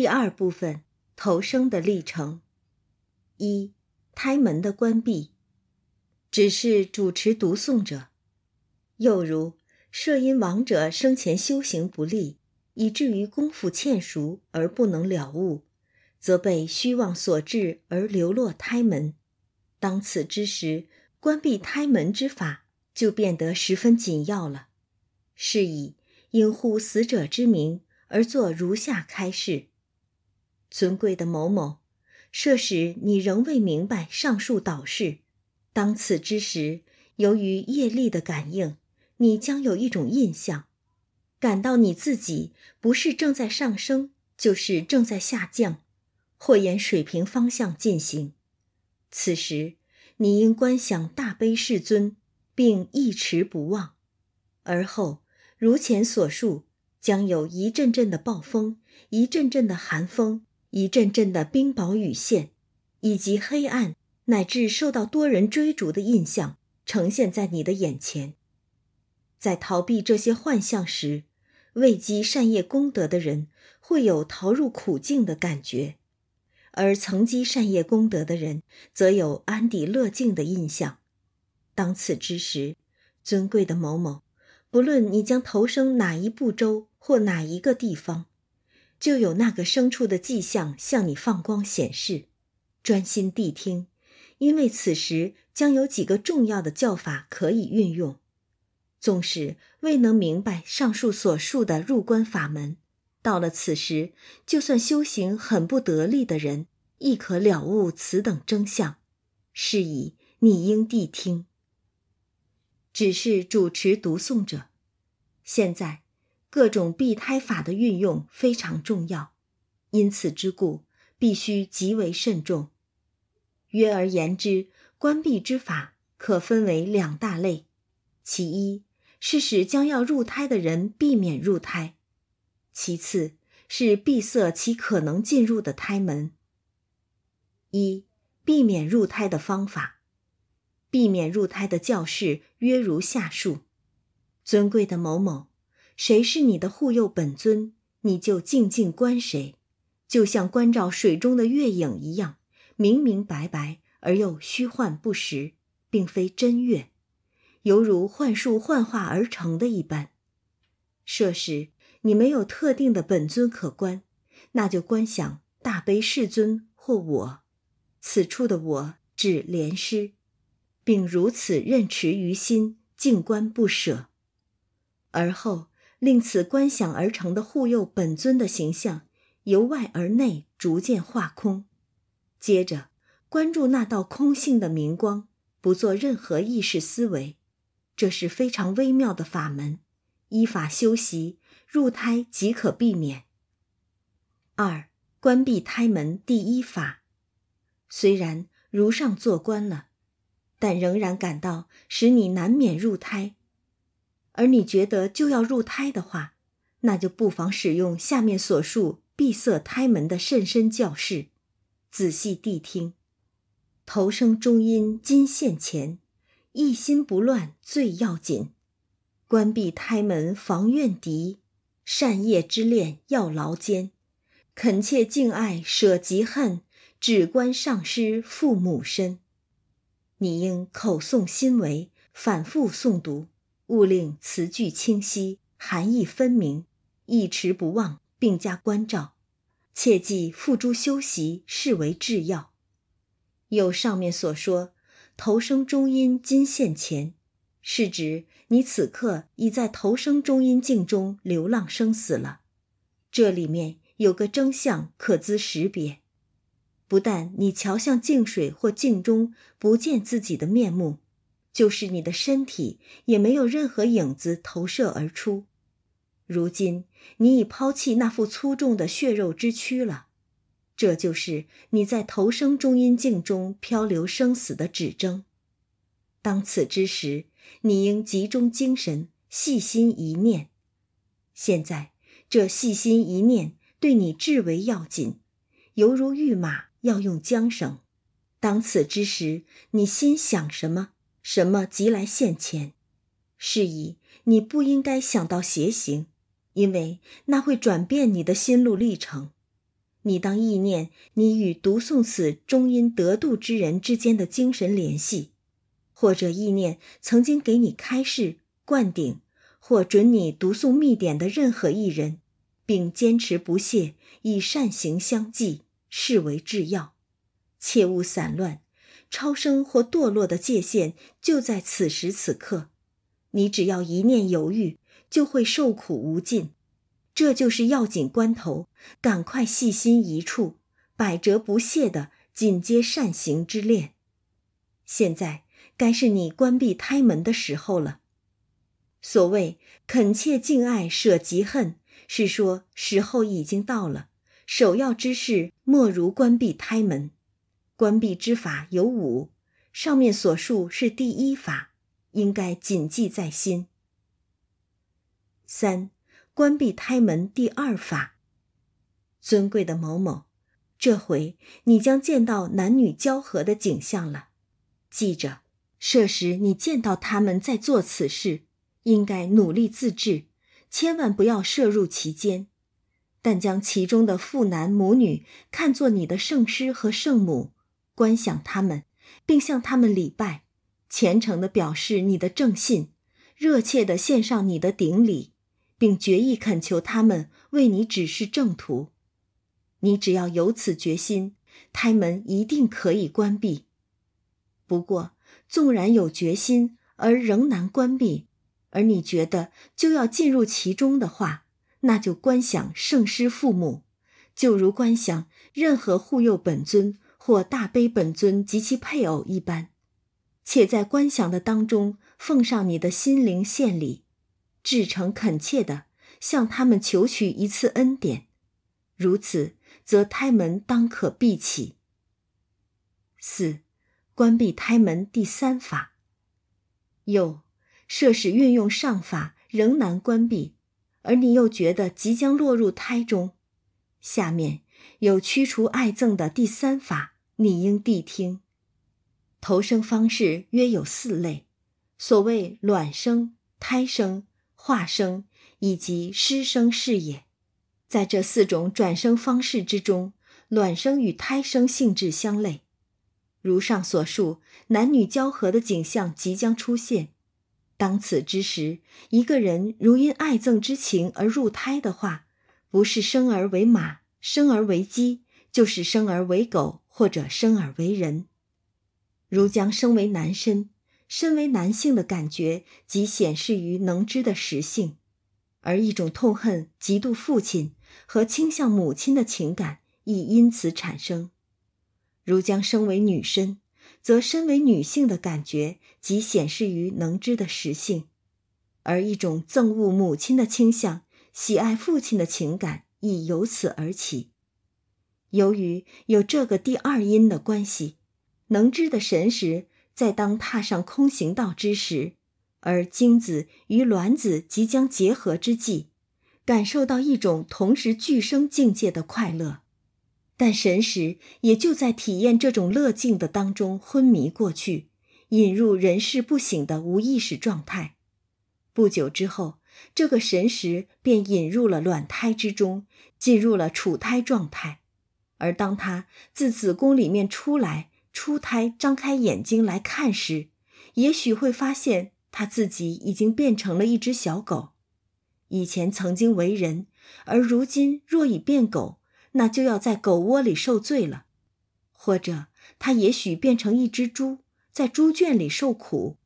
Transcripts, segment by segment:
第二部分投生的历程，一胎门的关闭，只是主持读诵者。又如，摄阴亡者生前修行不利，以至于功夫欠熟而不能了悟，则被虚妄所致而流落胎门。当此之时，关闭胎门之法就变得十分紧要了。是以，应乎死者之名而作如下开示。尊贵的某某，摄使你仍未明白上述导示，当此之时，由于业力的感应，你将有一种印象，感到你自己不是正在上升，就是正在下降，或沿水平方向进行。此时，你应观想大悲世尊，并一持不忘。而后，如前所述，将有一阵阵的暴风，一阵阵的寒风。一阵阵的冰雹雨线，以及黑暗乃至受到多人追逐的印象呈现在你的眼前。在逃避这些幻象时，未积善业功德的人会有逃入苦境的感觉，而曾积善业功德的人则有安抵乐境的印象。当此之时，尊贵的某某，不论你将投生哪一部洲或哪一个地方。就有那个牲畜的迹象向你放光显示，专心谛听，因为此时将有几个重要的教法可以运用。纵使未能明白上述所述的入关法门，到了此时，就算修行很不得力的人，亦可了悟此等真相。是以，你应谛听。只是主持读诵者，现在。各种避胎法的运用非常重要，因此之故，必须极为慎重。约而言之，关闭之法可分为两大类：其一是使将要入胎的人避免入胎；其次，是闭塞其可能进入的胎门。一、避免入胎的方法。避免入胎的教室约如下述：尊贵的某某。谁是你的护佑本尊，你就静静观谁，就像观照水中的月影一样，明明白白而又虚幻不实，并非真月，犹如幻术幻化而成的一般。摄时，你没有特定的本尊可观，那就观想大悲世尊或我，此处的我指莲师，并如此任持于心，静观不舍，而后。令此观想而成的护佑本尊的形象，由外而内逐渐化空。接着，关注那道空性的明光，不做任何意识思维。这是非常微妙的法门，依法修习入胎即可避免。二、关闭胎门第一法，虽然如上做官了，但仍然感到使你难免入胎。而你觉得就要入胎的话，那就不妨使用下面所述闭塞胎门的甚深教示，仔细谛听。头生中阴金线前，一心不乱最要紧。关闭胎门防怨敌，善业之恋要牢坚。恳切敬爱舍极恨，只关上师父母身。你应口诵心为，反复诵读。勿令词句清晰，含义分明，一持不忘，并加关照，切记付诸修习，视为至要。有上面所说“头生中阴今现前”，是指你此刻已在头生中阴境中流浪生死了。这里面有个真相可资识别，不但你瞧向镜水或镜中，不见自己的面目。就是你的身体也没有任何影子投射而出。如今你已抛弃那副粗重的血肉之躯了，这就是你在投生中阴境中漂流生死的指征。当此之时，你应集中精神，细心一念。现在这细心一念对你至为要紧，犹如御马要用缰绳。当此之时，你心想什么？什么急来现前，是以你不应该想到邪行，因为那会转变你的心路历程。你当意念你与读诵此中因得度之人之间的精神联系，或者意念曾经给你开示、灌顶或准你读诵密典的任何一人，并坚持不懈以善行相济，视为制药，切勿散乱。超生或堕落的界限就在此时此刻，你只要一念犹豫，就会受苦无尽。这就是要紧关头，赶快细心一处，百折不懈的紧接善行之链。现在该是你关闭胎门的时候了。所谓恳切敬爱舍极恨，是说时候已经到了，首要之事莫如关闭胎门。关闭之法有五，上面所述是第一法，应该谨记在心。三，关闭胎门第二法。尊贵的某某，这回你将见到男女交合的景象了，记着，这时你见到他们在做此事，应该努力自制，千万不要涉入其间，但将其中的父男母女看作你的圣师和圣母。观想他们，并向他们礼拜，虔诚地表示你的正信，热切地献上你的顶礼，并决意恳求他们为你指示正途。你只要有此决心，胎门一定可以关闭。不过，纵然有决心而仍难关闭，而你觉得就要进入其中的话，那就观想圣师父母，就如观想任何护佑本尊。或大悲本尊及其配偶一般，且在观想的当中，奉上你的心灵献礼，至诚恳切的向他们求取一次恩典，如此则胎门当可闭起。四，关闭胎门第三法。又，设使运用上法仍难关闭，而你又觉得即将落入胎中，下面有驱除碍憎的第三法。你应谛听，投生方式约有四类，所谓卵生、胎生、化生以及湿生是也。在这四种转生方式之中，卵生与胎生性质相类。如上所述，男女交合的景象即将出现。当此之时，一个人如因爱憎之情而入胎的话，不是生而为马，生而为鸡，就是生而为狗。或者生而为人，如将生为男身，身为男性的感觉即显示于能知的实性，而一种痛恨、嫉妒父亲和倾向母亲的情感亦因此产生；如将生为女身，则身为女性的感觉即显示于能知的实性，而一种憎恶母亲的倾向、喜爱父亲的情感亦由此而起。由于有这个第二因的关系，能知的神识在当踏上空行道之时，而精子与卵子即将结合之际，感受到一种同时俱生境界的快乐，但神识也就在体验这种乐境的当中昏迷过去，引入人事不醒的无意识状态。不久之后，这个神识便引入了卵胎之中，进入了储胎状态。而当他自子宫里面出来出胎，张开眼睛来看时，也许会发现他自己已经变成了一只小狗。以前曾经为人，而如今若已变狗，那就要在狗窝里受罪了；或者他也许变成一只猪，在猪圈里受苦；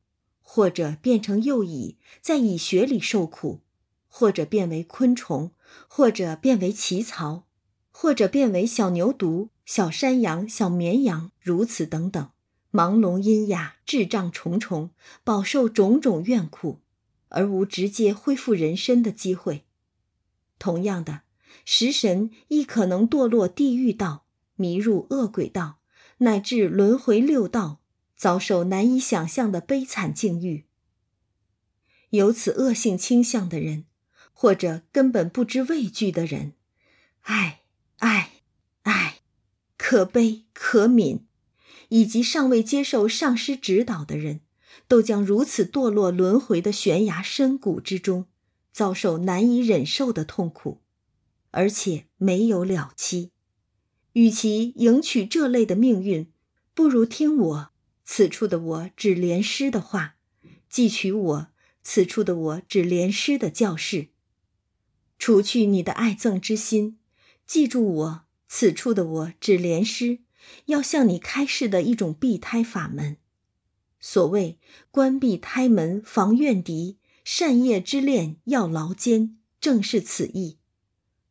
或者变成幼蚁，在蚁穴里受苦；或者变为昆虫，或者变为奇草。或者变为小牛犊、小山羊、小绵羊，如此等等，盲聋阴哑，智障重重，饱受种种怨苦，而无直接恢复人身的机会。同样的，食神亦可能堕落地狱道，迷入恶鬼道，乃至轮回六道，遭受难以想象的悲惨境遇。有此恶性倾向的人，或者根本不知畏惧的人，唉。唉，唉，可悲可悯，以及尚未接受上师指导的人，都将如此堕落轮回的悬崖深谷之中，遭受难以忍受的痛苦，而且没有了期。与其迎娶这类的命运，不如听我此处的我指莲师的话，即取我此处的我指莲师的教示，除去你的爱憎之心。记住我此处的我指莲师，要向你开示的一种避胎法门。所谓“关闭胎门防怨敌，善业之恋要牢坚”，正是此意。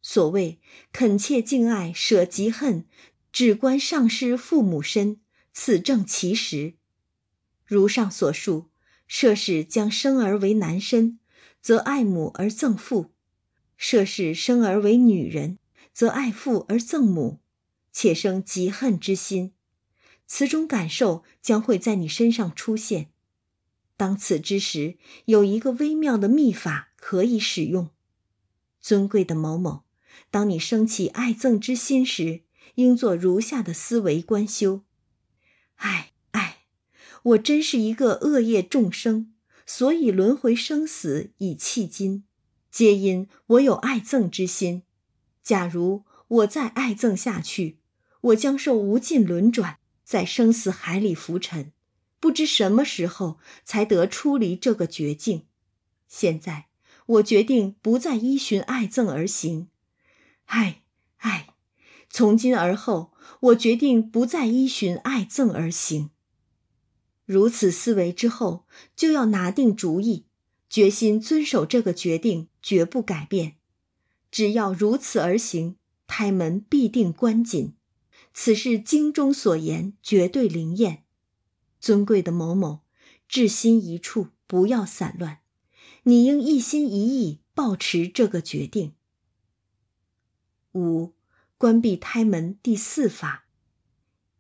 所谓“恳切敬爱舍极恨，只观上师父母身”，此正其时。如上所述，涉世将生而为男身，则爱母而憎父；涉世生而为女人。则爱父而憎母，且生极恨之心，此种感受将会在你身上出现。当此之时，有一个微妙的秘法可以使用。尊贵的某某，当你升起爱憎之心时，应做如下的思维观修：唉唉，我真是一个恶业众生，所以轮回生死以迄今，皆因我有爱憎之心。假如我再爱憎下去，我将受无尽轮转，在生死海里浮沉，不知什么时候才得出离这个绝境。现在我决定不再依循爱憎而行，唉，唉，从今而后，我决定不再依循爱憎而行。如此思维之后，就要拿定主意，决心遵守这个决定，绝不改变。只要如此而行，胎门必定关紧。此事经中所言，绝对灵验。尊贵的某某，至心一处，不要散乱。你应一心一意，保持这个决定。五，关闭胎门第四法。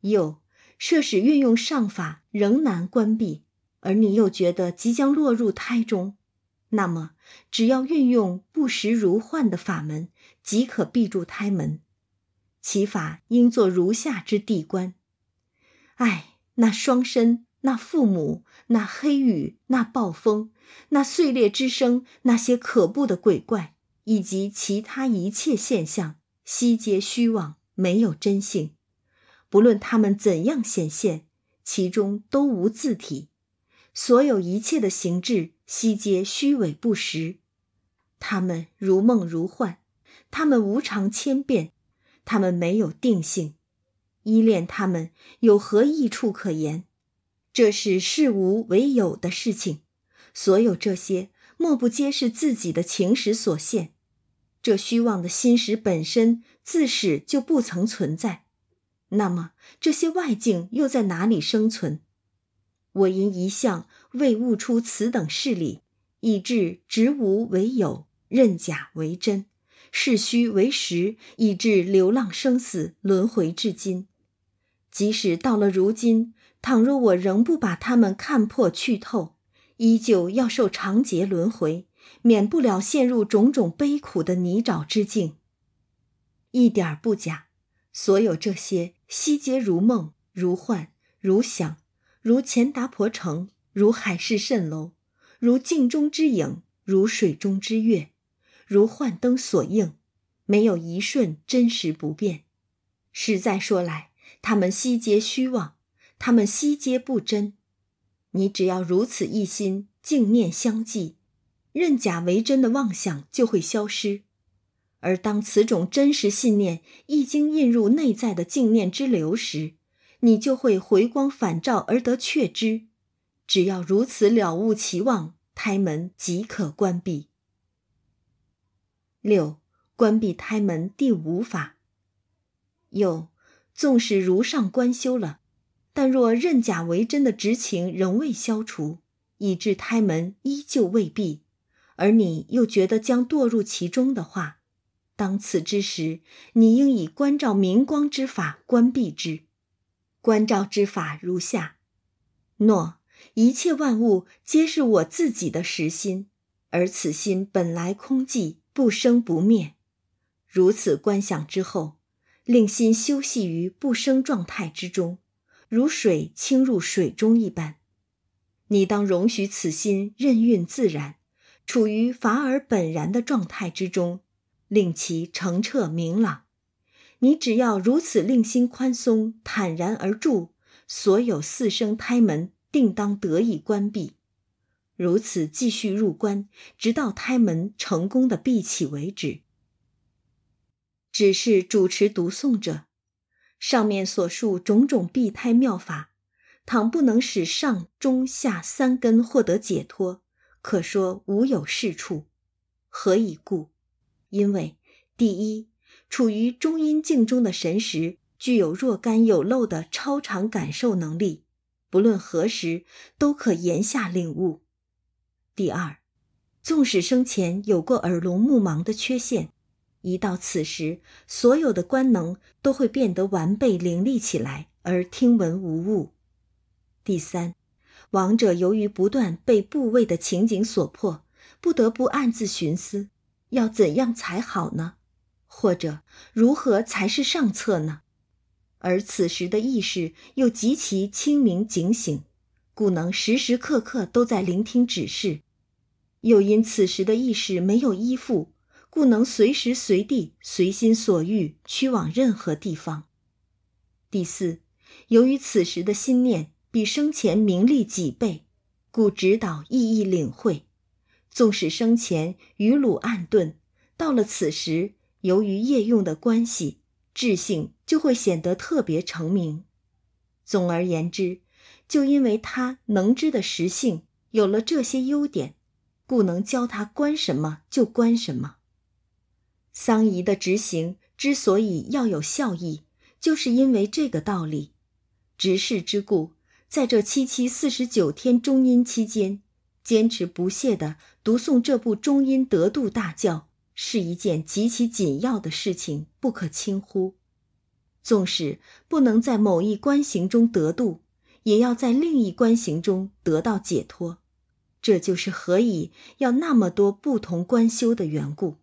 又，设使运用上法仍难关闭，而你又觉得即将落入胎中。那么，只要运用不实如幻的法门，即可闭住胎门。其法应作如下之地观：哎，那双身、那父母、那黑雨、那暴风、那碎裂之声、那些可怖的鬼怪以及其他一切现象，悉皆虚妄，没有真性。不论他们怎样显现，其中都无自体。所有一切的形制悉皆虚伪不实，他们如梦如幻，他们无常千变，他们没有定性，依恋他们有何益处可言？这是事无为有的事情。所有这些莫不皆是自己的情史所现，这虚妄的心识本身自始就不曾存在。那么这些外境又在哪里生存？我因一向。未悟出此等事理，以致执无为有，认假为真，是虚为实，以致流浪生死轮回至今。即使到了如今，倘若我仍不把他们看破去透，依旧要受长劫轮回，免不了陷入种种悲苦的泥沼之境。一点不假，所有这些悉皆如梦、如幻、如想、如前达婆城。如海市蜃楼，如镜中之影，如水中之月，如幻灯所映，没有一瞬真实不变。实在说来，他们悉皆虚妄，他们悉皆不真。你只要如此一心净念相继，认假为真的妄想就会消失。而当此种真实信念一经印入内在的净念之流时，你就会回光返照而得确知。只要如此了悟其望，胎门即可关闭。六、关闭胎门第五法。又，纵使如上观修了，但若认假为真的执情仍未消除，以致胎门依旧未闭，而你又觉得将堕入其中的话，当此之时，你应以关照明光之法关闭之。关照之法如下：诺。一切万物皆是我自己的实心，而此心本来空寂，不生不灭。如此观想之后，令心休息于不生状态之中，如水倾入水中一般。你当容许此心任运自然，处于法尔本然的状态之中，令其澄澈明朗。你只要如此令心宽松坦然而住，所有四生胎门。定当得以关闭，如此继续入关，直到胎门成功的闭起为止。只是主持读诵者，上面所述种种避胎妙法，倘不能使上中下三根获得解脱，可说无有是处。何以故？因为第一，处于中阴境中的神识，具有若干有漏的超常感受能力。不论何时，都可言下领悟。第二，纵使生前有过耳聋目盲的缺陷，一到此时，所有的官能都会变得完备伶俐起来，而听闻无误。第三，亡者由于不断被部位的情景所迫，不得不暗自寻思：要怎样才好呢？或者如何才是上策呢？而此时的意识又极其清明警醒，故能时时刻刻都在聆听指示；又因此时的意识没有依附，故能随时随地随心所欲去往任何地方。第四，由于此时的心念比生前明利几倍，故指导意义领会。纵使生前愚鲁暗钝，到了此时，由于业用的关系，智性。就会显得特别成名。总而言之，就因为他能知的实性有了这些优点，故能教他观什么就观什么。桑仪的执行之所以要有效益，就是因为这个道理。执事之故，在这七七四十九天中阴期间，坚持不懈地读诵这部中阴得度大教，是一件极其紧要的事情，不可轻忽。纵使不能在某一观行中得度，也要在另一观行中得到解脱，这就是何以要那么多不同观修的缘故。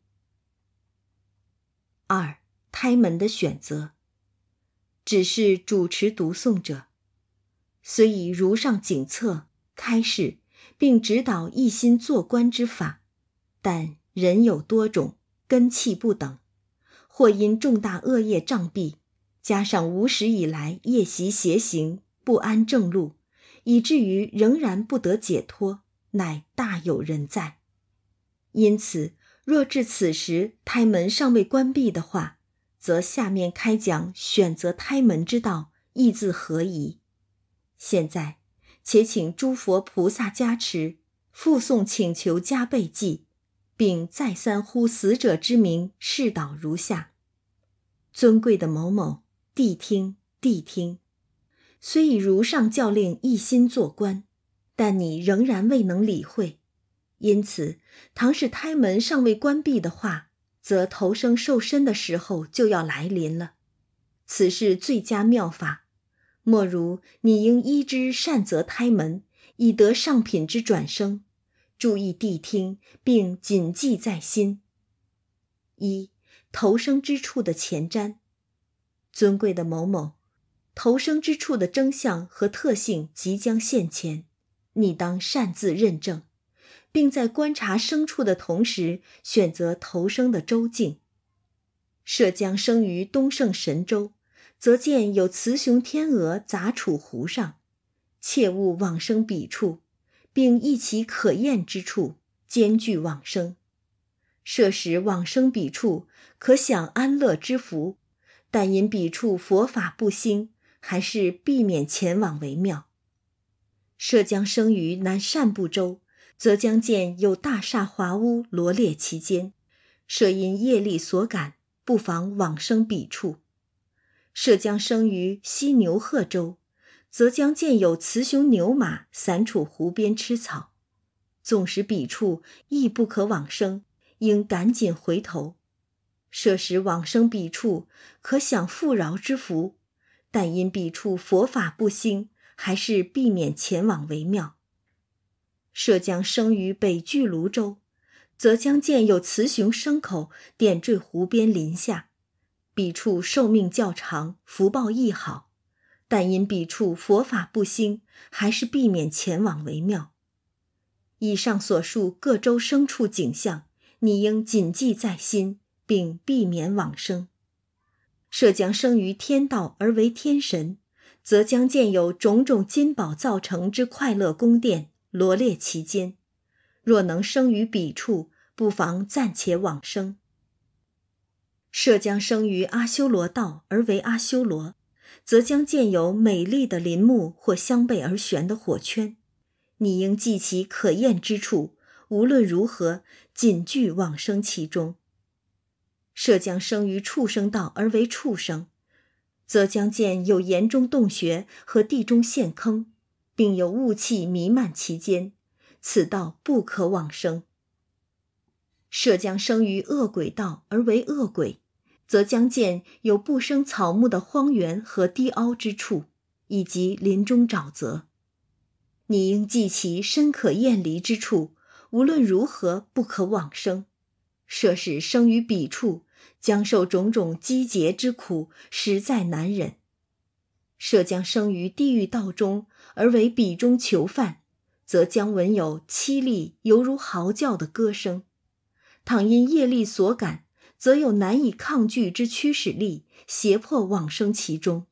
二胎门的选择，只是主持读诵者，虽以如上警策开示，并指导一心做官之法，但人有多种根器不等，或因重大恶业障蔽。加上无始以来夜袭邪行，不安正路，以至于仍然不得解脱，乃大有人在。因此，若至此时胎门尚未关闭的话，则下面开讲选择胎门之道，意自何宜？现在，且请诸佛菩萨加持，复诵请求加倍记，并再三呼死者之名，示导如下：尊贵的某某。谛听，谛听，虽已如上教令一心做官，但你仍然未能理会，因此，唐氏胎门尚未关闭的话，则投生受身的时候就要来临了。此事最佳妙法，莫如你应依之善，则胎门以得上品之转生。注意谛听，并谨记在心。一投生之处的前瞻。尊贵的某某，投生之处的征象和特性即将现前，你当擅自认证，并在观察牲畜的同时选择投生的周境。涉将生于东胜神州，则见有雌雄天鹅杂处湖上，切勿往生彼处，并一其可厌之处兼具往生。涉时往生彼处，可享安乐之福。但因彼处佛法不兴，还是避免前往为妙。涉江生于南赡部洲，则将见有大厦华屋罗列其间；涉因业力所感，不妨往生彼处。涉江生于西牛贺州，则将见有雌雄牛马散处湖边吃草。纵使彼处亦不可往生，应赶紧回头。舍时往生彼处，可享富饶之福，但因彼处佛法不兴，还是避免前往为妙。舍将生于北距泸州，则将见有雌雄牲口点缀湖边林下，彼处寿命较长，福报亦好，但因彼处佛法不兴，还是避免前往为妙。以上所述各州牲畜景象，你应谨记在心。并避免往生。若将生于天道而为天神，则将建有种种金宝造成之快乐宫殿罗列其间；若能生于彼处，不妨暂且往生。若将生于阿修罗道而为阿修罗，则将建有美丽的林木或相背而悬的火圈；你应记其可厌之处，无论如何，谨具往生其中。设将生于畜生道而为畜生，则将见有岩中洞穴和地中陷坑，并有雾气弥漫其间，此道不可往生。设将生于恶鬼道而为恶鬼，则将见有不生草木的荒原和低凹之处，以及林中沼泽，你应记其深可厌离之处，无论如何不可往生。设是生于彼处。将受种种积劫之苦，实在难忍。设将生于地狱道中，而为彼中囚犯，则将闻有凄厉犹如嚎叫的歌声。倘因业力所感，则有难以抗拒之驱使力，胁迫往生其中。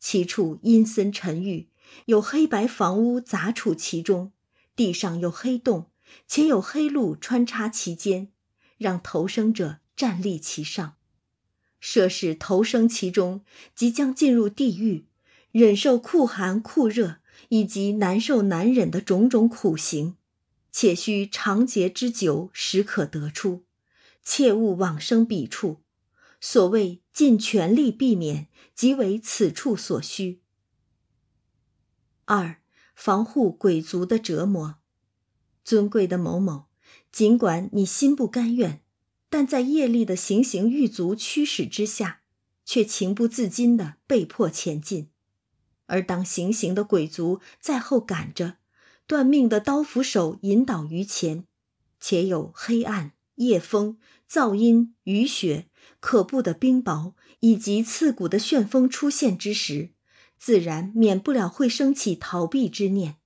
其处阴森沉郁，有黑白房屋杂处其中，地上有黑洞，且有黑路穿插其间，让投生者。站立其上，涉世投生其中，即将进入地狱，忍受酷寒酷热以及难受难忍的种种苦行，且需长劫之久始可得出，切勿往生彼处。所谓尽全力避免，即为此处所需。二、防护鬼族的折磨，尊贵的某某，尽管你心不甘愿。但在业力的行刑狱卒驱使之下，却情不自禁地被迫前进；而当行刑的鬼卒在后赶着，断命的刀斧手引导于前，且有黑暗、夜风、噪音、雨雪、可怖的冰雹以及刺骨的旋风出现之时，自然免不了会升起逃避之念。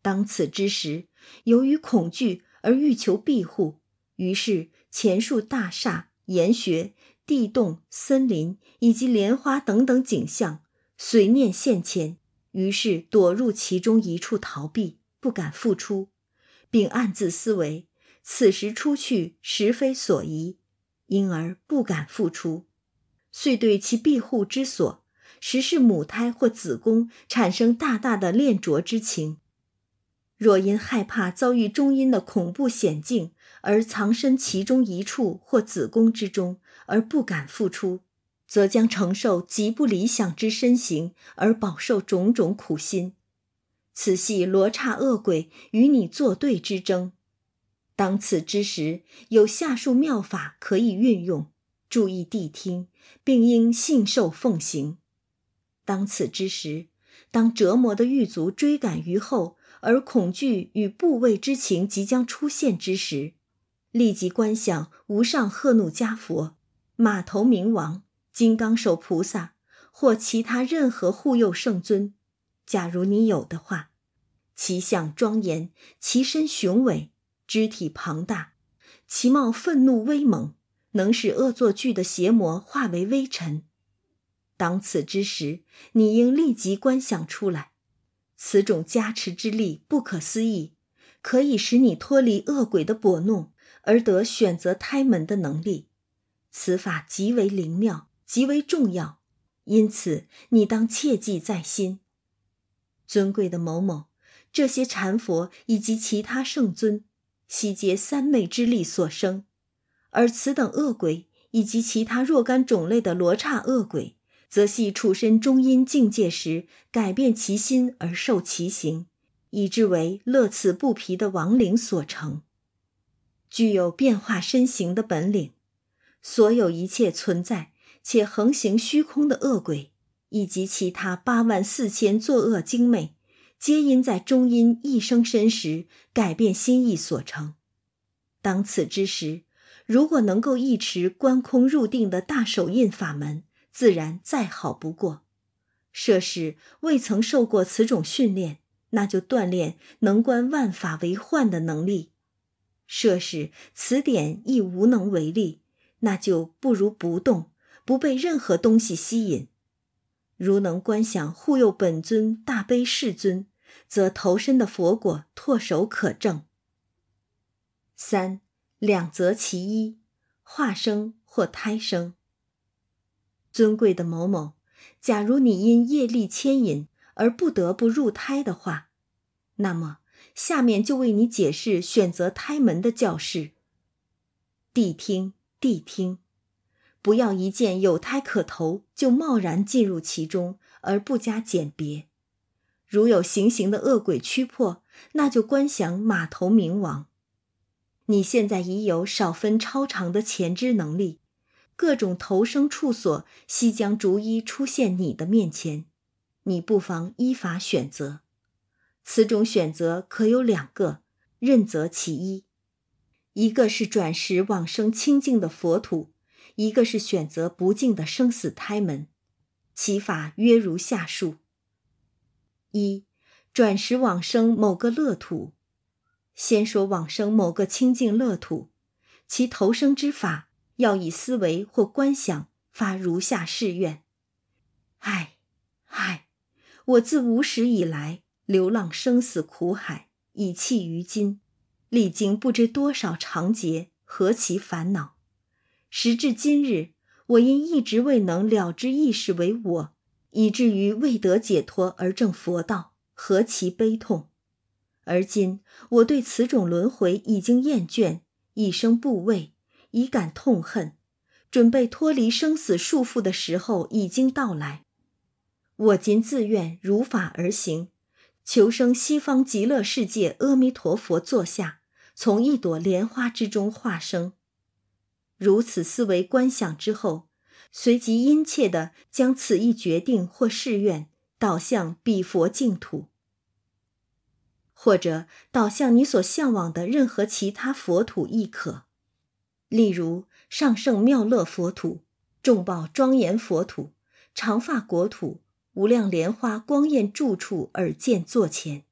当此之时，由于恐惧而欲求庇护，于是。前述大厦、岩穴、地洞、森林以及莲花等等景象，随念现前，于是躲入其中一处逃避，不敢复出，并暗自思维：此时出去实非所宜，因而不敢复出，遂对其庇护之所，实是母胎或子宫，产生大大的恋着之情。若因害怕遭遇中阴的恐怖险境而藏身其中一处或子宫之中而不敢复出，则将承受极不理想之身形而饱受种种苦心。此系罗刹恶鬼与你作对之争。当此之时，有下述妙法可以运用，注意谛听，并应信受奉行。当此之时，当折磨的狱卒追赶于后。而恐惧与怖畏之情即将出现之时，立即观想无上赫怒迦佛、马头明王、金刚手菩萨或其他任何护佑圣尊，假如你有的话。其相庄严，其身雄伟，肢体庞大，其貌愤怒威猛，能使恶作剧的邪魔化为微尘。当此之时，你应立即观想出来。此种加持之力不可思议，可以使你脱离恶鬼的拨弄，而得选择胎门的能力。此法极为灵妙，极为重要，因此你当切记在心。尊贵的某某，这些禅佛以及其他圣尊，悉结三昧之力所生，而此等恶鬼以及其他若干种类的罗刹恶鬼。则系处身中阴境界时，改变其心而受其行，以至为乐此不疲的亡灵所成，具有变化身形的本领。所有一切存在且横行虚空的恶鬼，以及其他八万四千作恶精魅，皆因在中阴一生身时改变心意所成。当此之时，如果能够一持观空入定的大手印法门。自然再好不过。涉世未曾受过此种训练，那就锻炼能观万法为幻的能力。涉世此点亦无能为力，那就不如不动，不被任何东西吸引。如能观想护佑本尊大悲世尊，则投身的佛果唾手可证。三两则其一，化生或胎生。尊贵的某某，假如你因业力牵引而不得不入胎的话，那么下面就为你解释选择胎门的教室。谛听，谛听，不要一见有胎可投就贸然进入其中而不加鉴别。如有行刑的恶鬼驱迫，那就观想马头冥王。你现在已有少分超常的前知能力。各种投生处所，悉将逐一出现你的面前，你不妨依法选择。此种选择可有两个，任择其一：一个是转时往生清净的佛土，一个是选择不净的生死胎门。其法约如下述：一、转时往生某个乐土。先说往生某个清净乐土，其投生之法。要以思维或观想发如下誓愿：唉，唉，我自无始以来流浪生死苦海，以弃于今，历经不知多少长劫，何其烦恼！时至今日，我因一直未能了知意识为我，以至于未得解脱而证佛道，何其悲痛！而今我对此种轮回已经厌倦，一生不畏。以感痛恨，准备脱离生死束缚的时候已经到来。我今自愿如法而行，求生西方极乐世界，阿弥陀佛座下，从一朵莲花之中化生。如此思维观想之后，随即殷切的将此一决定或誓愿导向彼佛净土，或者导向你所向往的任何其他佛土亦可。例如上圣妙乐佛土、众宝庄严佛土、长发国土、无量莲花光焰住处而建座前，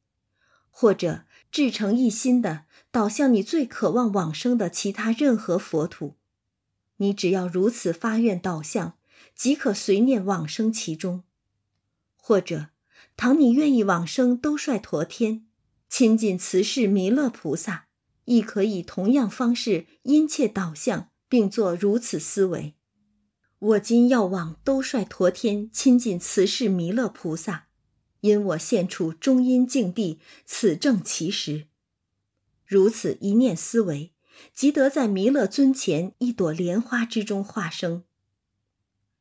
或者至诚一心的导向你最渴望往生的其他任何佛土，你只要如此发愿导向，即可随念往生其中。或者，倘你愿意往生兜率陀天，亲近慈氏弥勒菩萨。亦可以同样方式殷切导向，并作如此思维：我今要往兜率陀天亲近慈氏弥勒菩萨，因我现出中阴境地，此正其时。如此一念思维，即得在弥勒尊前一朵莲花之中化生。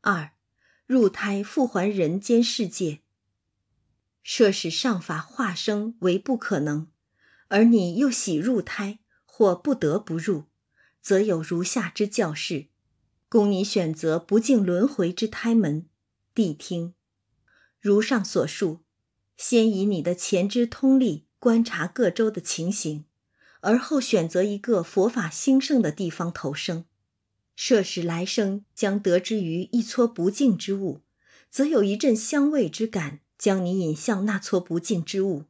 二，入胎复还人间世界，摄使上法化生为不可能。而你又喜入胎，或不得不入，则有如下之教示，供你选择不敬轮回之胎门，谛听。如上所述，先以你的前知通力观察各州的情形，而后选择一个佛法兴盛的地方投生。设使来生将得之于一撮不净之物，则有一阵香味之感，将你引向那撮不净之物。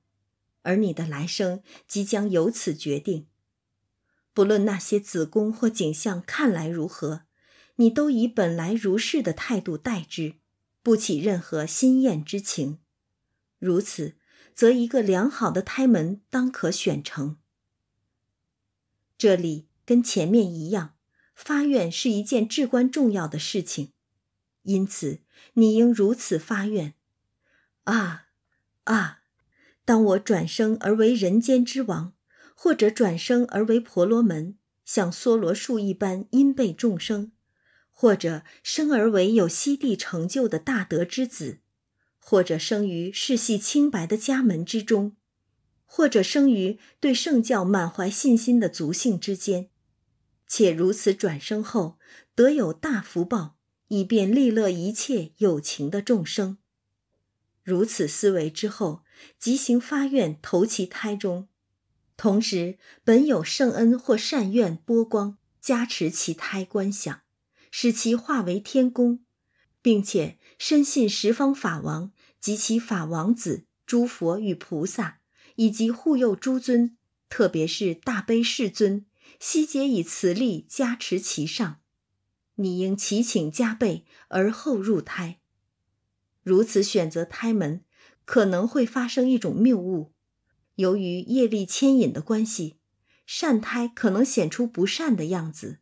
而你的来生即将由此决定，不论那些子宫或景象看来如何，你都以本来如是的态度待之，不起任何心厌之情。如此，则一个良好的胎门当可选成。这里跟前面一样，发愿是一件至关重要的事情，因此你应如此发愿：啊，啊。当我转生而为人间之王，或者转生而为婆罗门，像娑罗树一般因被众生，或者生而为有悉地成就的大德之子，或者生于世系清白的家门之中，或者生于对圣教满怀信心的族姓之间，且如此转生后得有大福报，以便利乐一切有情的众生。如此思维之后。即行发愿投其胎中，同时本有圣恩或善愿波光加持其胎观想，使其化为天宫，并且深信十方法王及其法王子诸佛与菩萨，以及护佑诸尊，特别是大悲世尊悉皆以慈力加持其上。你应祈请加倍而后入胎，如此选择胎门。可能会发生一种谬误，由于业力牵引的关系，善胎可能显出不善的样子，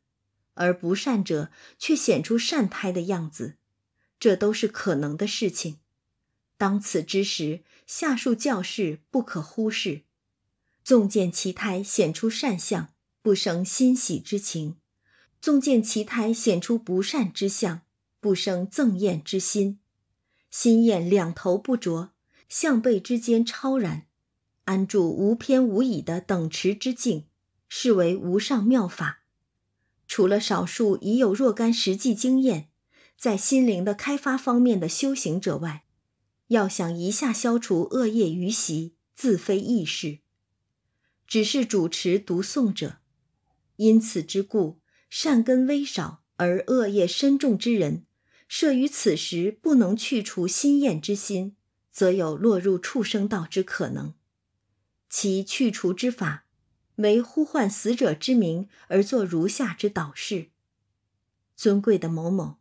而不善者却显出善胎的样子，这都是可能的事情。当此之时，下述教示不可忽视：纵见其胎显出善相，不生欣喜之情；纵见其胎显出不善之相，不生憎厌之心。心厌两头不着。向背之间超然，安住无偏无倚的等持之境，是为无上妙法。除了少数已有若干实际经验，在心灵的开发方面的修行者外，要想一下消除恶业余习，自非易事。只是主持读诵者，因此之故，善根微少而恶业深重之人，摄于此时不能去除心厌之心。则有落入畜生道之可能，其去除之法，为呼唤死者之名而做如下之导示：尊贵的某某，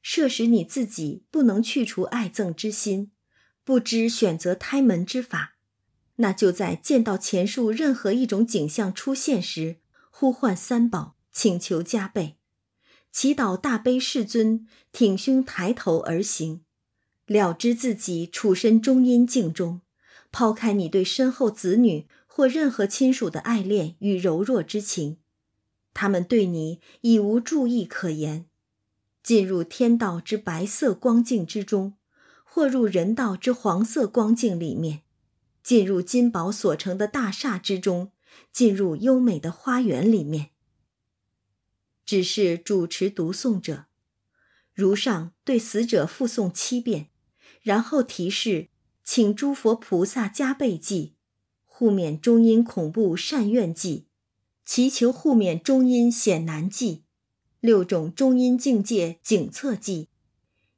设使你自己不能去除爱憎之心，不知选择胎门之法，那就在见到前述任何一种景象出现时，呼唤三宝，请求加倍，祈祷大悲世尊，挺胸抬头而行。了知自己处身中阴境中，抛开你对身后子女或任何亲属的爱恋与柔弱之情，他们对你已无注意可言。进入天道之白色光境之中，或入人道之黄色光境里面，进入金宝所成的大厦之中，进入优美的花园里面。只是主持读诵者，如上对死者复诵七遍。然后提示，请诸佛菩萨加倍记，护免中阴恐怖善愿记，祈求护免中阴险难记，六种中阴境界警测记，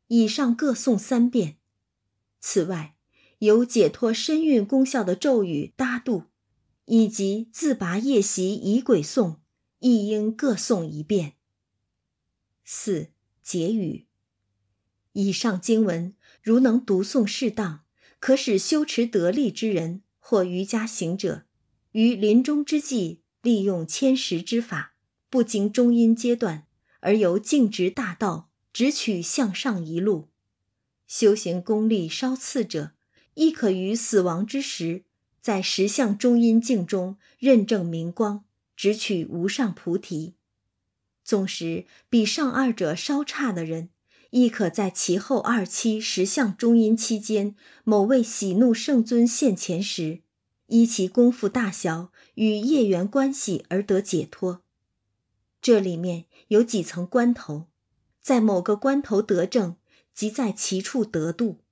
以上各诵三遍。此外，有解脱身孕功效的咒语“搭度”，以及自拔夜袭疑鬼颂，亦应各诵一遍。四结语。以上经文如能读诵适当，可使修持得力之人或瑜伽行者，于临终之际利用千石之法，不经中阴阶段，而由径直大道直取向上一路；修行功力稍次者，亦可于死亡之时，在十相中阴境中认证明光，直取无上菩提。纵使比上二者稍差的人。亦可在其后二期十相中阴期间，某位喜怒圣尊现前时，依其功夫大小与业缘关系而得解脱。这里面有几层关头，在某个关头得正，即在其处得度；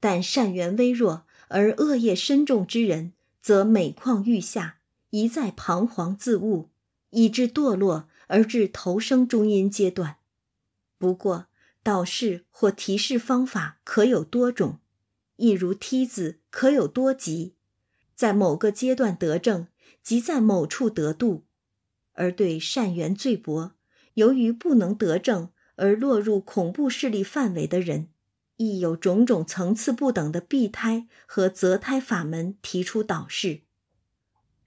但善缘微弱而恶业深重之人，则每况愈下，一再彷徨自悟，以致堕落而至投生中阴阶段。不过，导示或提示方法可有多种，一如梯子可有多级，在某个阶段得正，即在某处得度；而对善缘最薄，由于不能得正而落入恐怖势力范围的人，亦有种种层次不等的避胎和择胎法门提出导示。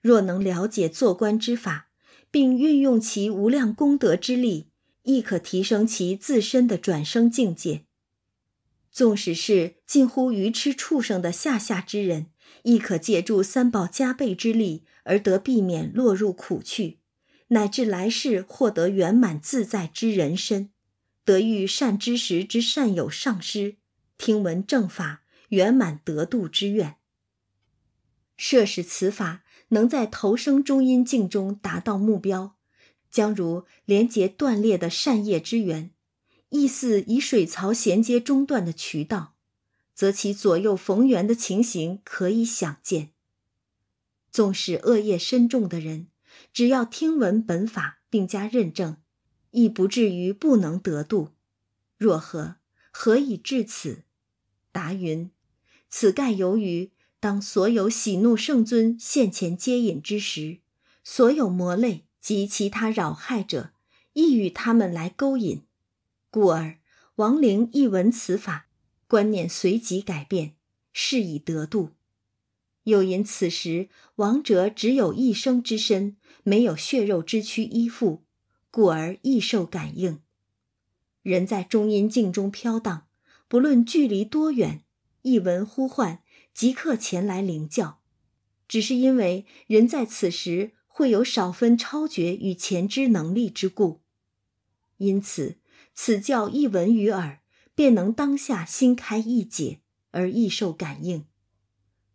若能了解做官之法，并运用其无量功德之力。亦可提升其自身的转生境界。纵使是近乎愚痴畜生的下下之人，亦可借助三宝加倍之力而得避免落入苦趣，乃至来世获得圆满自在之人身。得遇善知识之善友上师，听闻正法，圆满得度之愿。设使此法能在投生中阴境中达到目标。将如连结断裂的善业之缘，亦似以水槽衔接中断的渠道，则其左右逢源的情形可以想见。纵使恶业深重的人，只要听闻本法并加认证，亦不至于不能得度。若何？何以至此？答云：此盖由于当所有喜怒圣尊现前接引之时，所有魔类。及其他扰害者亦与他们来勾引，故而亡灵一闻此法，观念随即改变，是以得度。又因此时亡者只有一生之身，没有血肉之躯依附，故而易受感应。人在中阴境中飘荡，不论距离多远，一闻呼唤即刻前来领教。只是因为人在此时。会有少分超绝与前知能力之故，因此此教一闻于耳，便能当下心开意解而易受感应，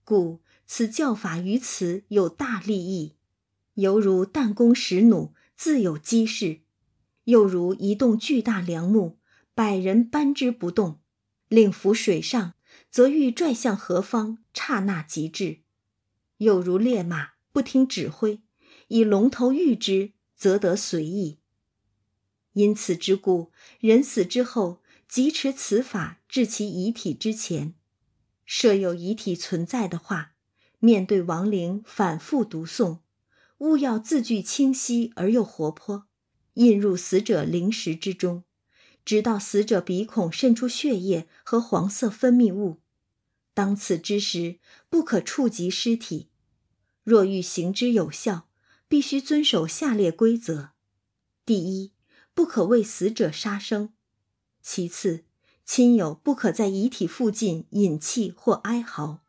故此教法于此有大利益，犹如弹弓使弩自有机势，又如一栋巨大梁木，百人搬之不动，令浮水上，则欲拽向何方，刹那即至，又如烈马不听指挥。以龙头御之，则得随意。因此之故，人死之后，即持此法至其遗体之前，设有遗体存在的话，面对亡灵反复读诵，勿要字句清晰而又活泼，印入死者灵识之中，直到死者鼻孔渗出血液和黄色分泌物。当此之时，不可触及尸体。若欲行之有效，必须遵守下列规则：第一，不可为死者杀生；其次，亲友不可在遗体附近饮泣或哀嚎；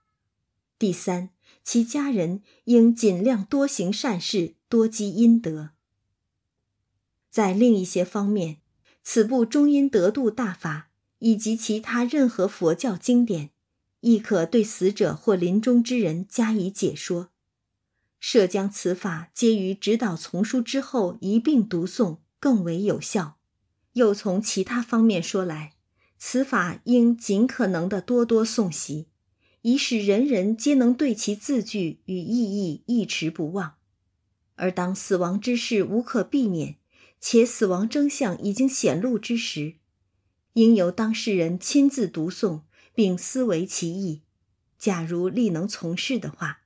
第三，其家人应尽量多行善事，多积阴德。在另一些方面，此部《中阴得度大法》以及其他任何佛教经典，亦可对死者或临终之人加以解说。设将此法皆于指导丛书之后一并读诵，更为有效。又从其他方面说来，此法应尽可能的多多诵习，以使人人皆能对其字句与意义一直不忘。而当死亡之事无可避免，且死亡真相已经显露之时，应由当事人亲自读诵并思维其意，假如力能从事的话。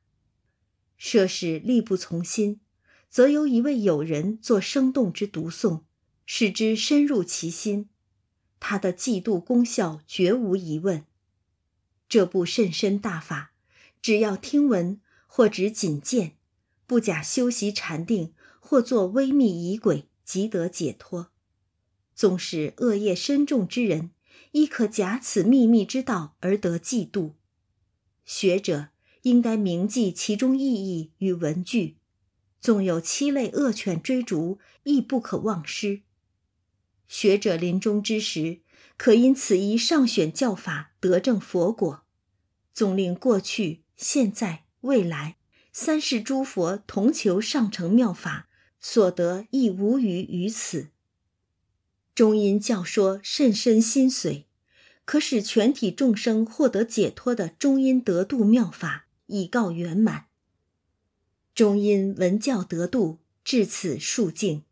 涉使力不从心，则由一位友人做生动之读诵，使之深入其心，他的嫉妒功效绝无疑问。这部甚深大法，只要听闻或只仅见，不假修习禅定或作微密仪轨，即得解脱。纵使恶业深重之人，亦可假此秘密之道而得嫉妒。学者。应该铭记其中意义与文句，纵有七类恶犬追逐，亦不可忘失。学者临终之时，可因此一上选教法得证佛果，纵令过去、现在、未来三世诸佛同求上乘妙法所得，亦无余于此。中因教说甚深心髓，可使全体众生获得解脱的中因得度妙法。以告圆满，终因文教得度，至此数境。